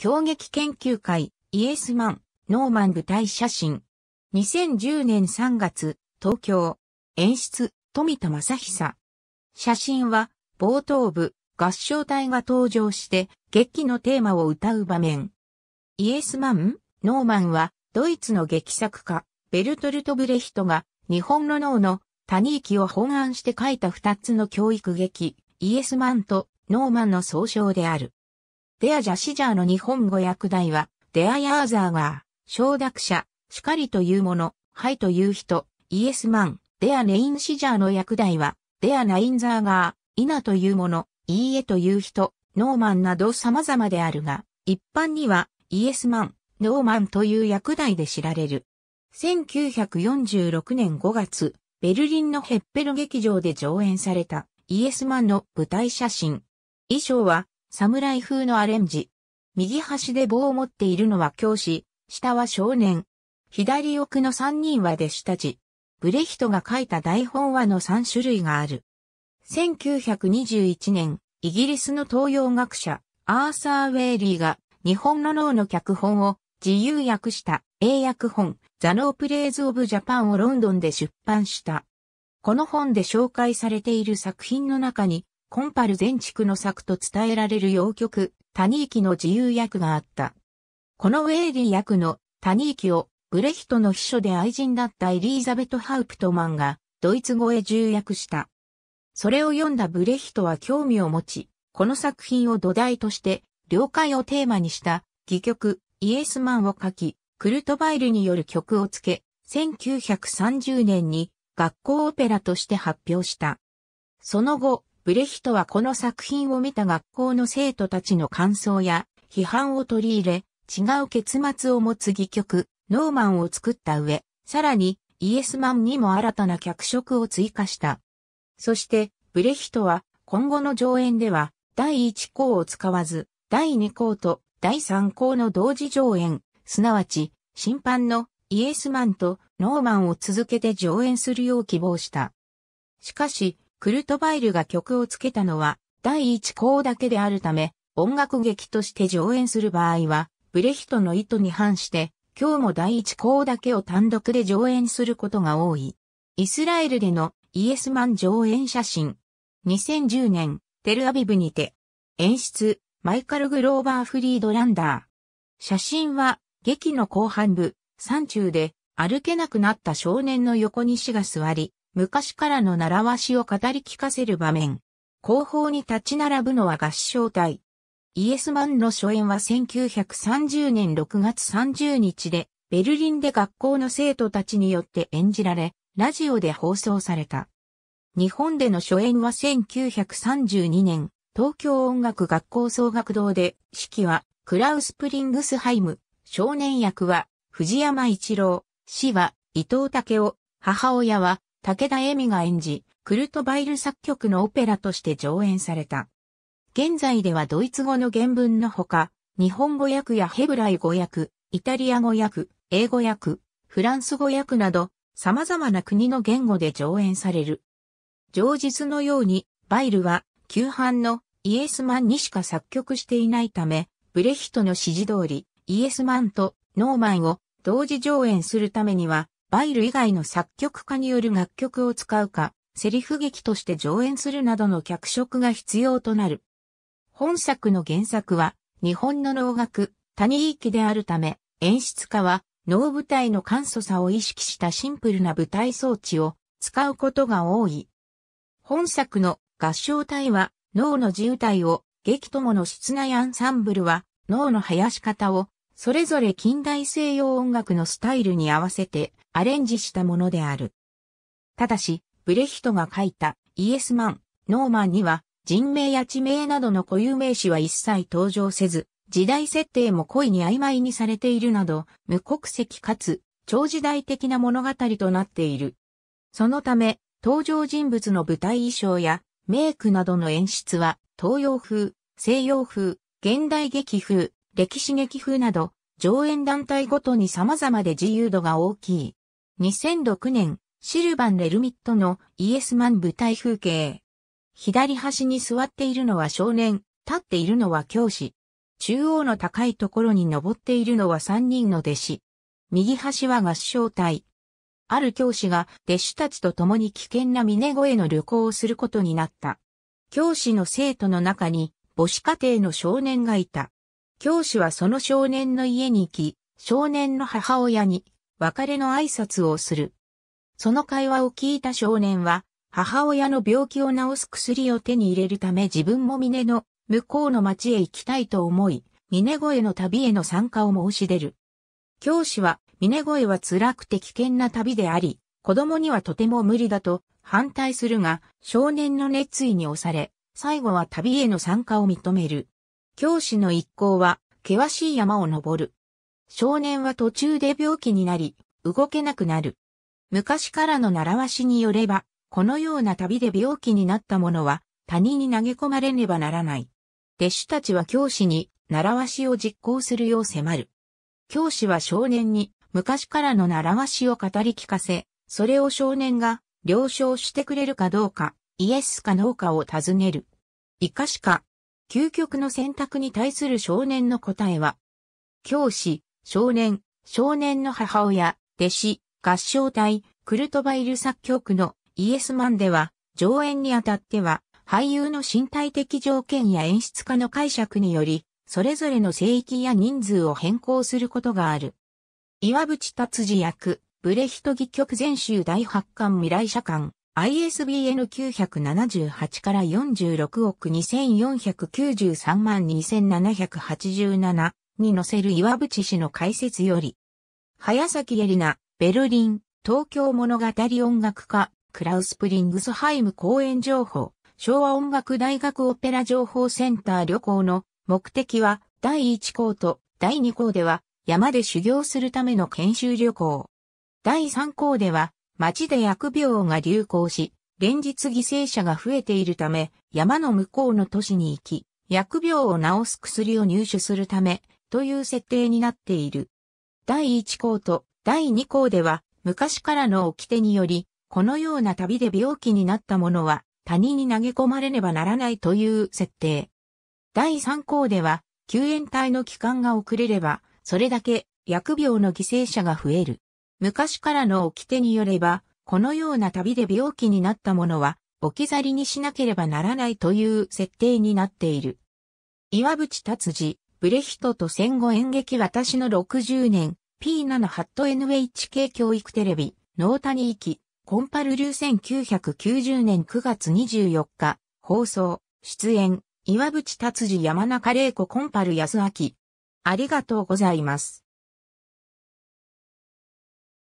狂撃研究会、イエスマン、ノーマン舞台写真。2010年3月、東京。演出、富田正久。写真は、冒頭部、合唱隊が登場して、劇のテーマを歌う場面。イエスマン、ノーマンは、ドイツの劇作家、ベルトルト・ブレヒトが、日本の脳の谷域を本案して書いた二つの教育劇、イエスマンとノーマンの総称である。デア・ジャシジャーの日本語訳題は、デア・ヤーザーガー、承諾者、しかりというもの、はいという人、イエスマン、デア・ネイン・シジャーの訳題は、デア・ナインザーガー、イナというもの、いいえという人、ノーマンなど様々であるが、一般には、イエスマン、ノーマンという訳題で知られる。1946年5月、ベルリンのヘッペル劇場で上演された、イエスマンの舞台写真。衣装は、侍風のアレンジ。右端で棒を持っているのは教師、下は少年。左奥の三人は弟子たち。ブレヒトが書いた台本話の三種類がある。1921年、イギリスの東洋学者、アーサー・ウェイリーが日本の脳の脚本を自由訳した英訳本、ザ・ノー・プレイズ・オブ・ジャパンをロンドンで出版した。この本で紹介されている作品の中に、コンパル全地区の作と伝えられる洋曲、タニーキの自由役があった。このウェーリー役のタニーキをブレヒトの秘書で愛人だったエリーザベト・ハウプトマンがドイツ語へ重役した。それを読んだブレヒトは興味を持ち、この作品を土台として了解をテーマにした戯曲イエスマンを書き、クルトバイルによる曲をつけ、1930年に学校オペラとして発表した。その後、ブレヒトはこの作品を見た学校の生徒たちの感想や批判を取り入れ、違う結末を持つ戯曲、ノーマンを作った上、さらにイエスマンにも新たな脚色を追加した。そして、ブレヒトは今後の上演では第1項を使わず、第2項と第3項の同時上演、すなわち審判のイエスマンとノーマンを続けて上演するよう希望した。しかし、クルトバイルが曲をつけたのは第一項だけであるため、音楽劇として上演する場合は、ブレヒトの意図に反して、今日も第一項だけを単独で上演することが多い。イスラエルでのイエスマン上演写真。2010年、テルアビブにて。演出、マイカル・グローバー・フリードランダー。写真は、劇の後半部、山中で、歩けなくなった少年の横に死が座り、昔からの習わしを語り聞かせる場面。後方に立ち並ぶのは合唱隊。イエスマンの初演は1930年6月30日で、ベルリンで学校の生徒たちによって演じられ、ラジオで放送された。日本での初演は1932年、東京音楽学校総学堂で、指揮はクラウス・プリングスハイム、少年役は藤山一郎、死は伊藤武雄、母親は武田恵美が演じ、クルト・バイル作曲のオペラとして上演された。現在ではドイツ語の原文のほか、日本語訳やヘブライ語訳、イタリア語訳、英語訳、フランス語訳など、様々な国の言語で上演される。上述のように、バイルは、旧版のイエスマンにしか作曲していないため、ブレヒトの指示通り、イエスマンとノーマンを同時上演するためには、バイル以外の作曲家による楽曲を使うか、セリフ劇として上演するなどの脚色が必要となる。本作の原作は、日本の能楽、谷域であるため、演出家は、能舞台の簡素さを意識したシンプルな舞台装置を使うことが多い。本作の合唱隊は、脳の自由体を、劇友の室内アンサンブルは、脳の生やし方をそれぞれ近代西洋音楽のスタイルに合わせてアレンジしたものである。ただし、ブレヒトが書いたイエスマン、ノーマンには人名や地名などの固有名詞は一切登場せず、時代設定も故意に曖昧にされているなど、無国籍かつ超時代的な物語となっている。そのため、登場人物の舞台衣装やメイクなどの演出は東洋風、西洋風、現代劇風、歴史劇風など、上演団体ごとに様々で自由度が大きい。2006年、シルバン・レルミットのイエスマン舞台風景。左端に座っているのは少年、立っているのは教師。中央の高いところに登っているのは三人の弟子。右端は合唱隊。ある教師が弟子たちと共に危険な峰越えの旅行をすることになった。教師の生徒の中に母子家庭の少年がいた。教師はその少年の家に行き、少年の母親に別れの挨拶をする。その会話を聞いた少年は、母親の病気を治す薬を手に入れるため自分も峰の向こうの町へ行きたいと思い、峰越えの旅への参加を申し出る。教師は、峰越えは辛くて危険な旅であり、子供にはとても無理だと反対するが、少年の熱意に押され、最後は旅への参加を認める。教師の一行は、険しい山を登る。少年は途中で病気になり、動けなくなる。昔からの習わしによれば、このような旅で病気になった者は、他人に投げ込まれねばならない。弟子たちは教師に、習わしを実行するよう迫る。教師は少年に、昔からの習わしを語り聞かせ、それを少年が、了承してくれるかどうか、イエスかノーかを尋ねる。いかしか、究極の選択に対する少年の答えは、教師、少年、少年の母親、弟子、合唱隊、クルトバイル作曲のイエスマンでは、上演にあたっては、俳優の身体的条件や演出家の解釈により、それぞれの聖域や人数を変更することがある。岩渕達次役、ブレヒト義曲全集第8巻未来社館。ISBN 978から46億2493万2787に載せる岩渕氏の解説より、早崎エリナ、ベルリン、東京物語音楽家、クラウスプリングスハイム公演情報、昭和音楽大学オペラ情報センター旅行の目的は第1項と第2項では山で修行するための研修旅行。第3項では町で疫病が流行し、連日犠牲者が増えているため、山の向こうの都市に行き、疫病を治す薬を入手するため、という設定になっている。第1項と第2項では、昔からの掟により、このような旅で病気になった者は、他人に投げ込まれねばならないという設定。第3項では、救援隊の期間が遅れれば、それだけ疫病の犠牲者が増える。昔からの掟によれば、このような旅で病気になった者は、置き去りにしなければならないという設定になっている。岩渕達治、ブレヒトと戦後演劇私の60年、P7 ハット NHK 教育テレビ、ノータニーキ、コンパル流1990年9月24日、放送、出演、岩渕達治山中玲子コンパル安明。ありがとうございます。